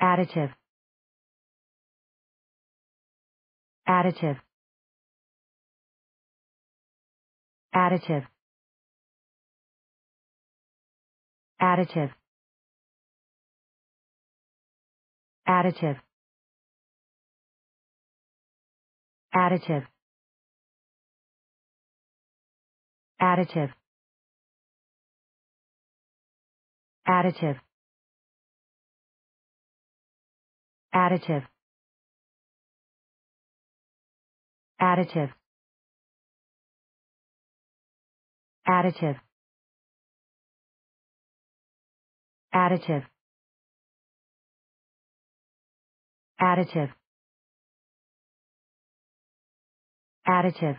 additive additive additive additive additive additive additive additive additive additive additive additive additive additive